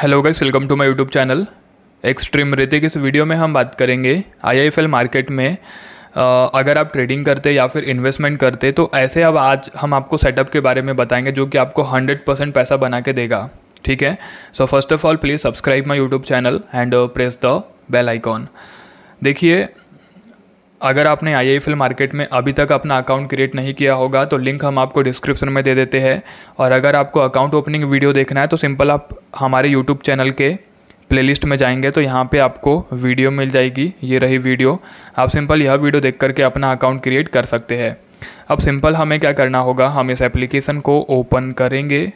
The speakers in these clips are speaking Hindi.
hello guys welcome to my YouTube channel Extreme Hrithik इस वीडियो में हम बात करेंगे आईआईएफएल मार्केट में अगर आप ट्रेडिंग करते या फिर इन्वेस्टमेंट करते तो ऐसे अब आज हम आपको सेटअप के बारे में बताएंगे जो कि आपको 100 परसेंट पैसा बना के देगा ठीक है so first of all please subscribe my YouTube channel and press the bell icon देखिए अगर आपने आई आई मार्केट में अभी तक अपना अकाउंट क्रिएट नहीं किया होगा तो लिंक हम आपको डिस्क्रिप्शन में दे देते हैं और अगर आपको अकाउंट ओपनिंग वीडियो देखना है तो सिंपल आप हमारे यूट्यूब चैनल के प्लेलिस्ट में जाएंगे तो यहाँ पे आपको वीडियो मिल जाएगी ये रही वीडियो आप सिंपल यह वीडियो देख करके अपना अकाउंट क्रिएट कर सकते हैं अब सिंपल हमें क्या करना होगा हम इस एप्लीकेशन को ओपन करेंगे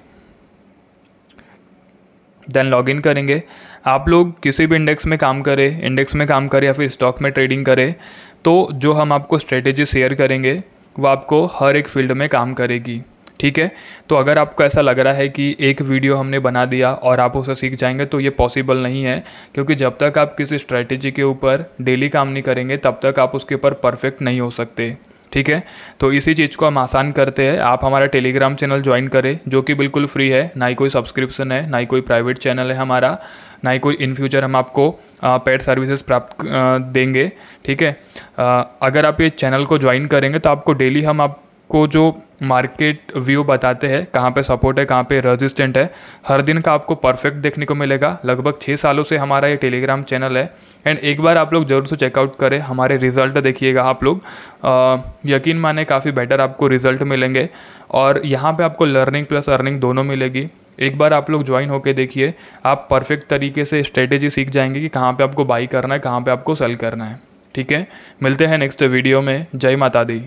देन लॉगिन करेंगे आप लोग किसी भी इंडेक्स में काम करें इंडेक्स में काम करें या फिर स्टॉक में ट्रेडिंग करें तो जो हम आपको स्ट्रेटेजी शेयर करेंगे वो आपको हर एक फील्ड में काम करेगी ठीक है तो अगर आपको ऐसा लग रहा है कि एक वीडियो हमने बना दिया और आप उसे सीख जाएंगे तो ये पॉसिबल नहीं है क्योंकि जब तक आप किसी स्ट्रैटेजी के ऊपर डेली काम नहीं करेंगे तब तक आप उसके ऊपर परफेक्ट नहीं हो सकते ठीक है तो इसी चीज़ को हम आसान करते हैं आप हमारा टेलीग्राम चैनल ज्वाइन करें जो कि बिल्कुल फ्री है ना ही कोई सब्सक्रिप्शन है ना ही कोई प्राइवेट चैनल है हमारा ना ही कोई इन फ्यूचर हम आपको पेड सर्विसेज प्राप्त देंगे ठीक है अगर आप ये चैनल को ज्वाइन करेंगे तो आपको डेली हम आप को जो मार्केट व्यू बताते हैं कहाँ पे सपोर्ट है कहाँ पे रेजिस्टेंट है हर दिन का आपको परफेक्ट देखने को मिलेगा लगभग छः सालों से हमारा ये टेलीग्राम चैनल है एंड एक बार आप लोग जरूर से चेकआउट करें हमारे रिजल्ट देखिएगा आप लोग आ, यकीन माने काफ़ी बेटर आपको रिजल्ट मिलेंगे और यहाँ पे आपको लर्निंग प्लस अर्निंग दोनों मिलेगी एक बार आप लोग ज्वाइन होकर देखिए आप परफेक्ट तरीके से स्ट्रेटेजी सीख जाएंगे कि कहाँ पे आपको बाई करना है कहाँ पे आपको सेल करना है ठीक है मिलते हैं नेक्स्ट वीडियो में जय माता दी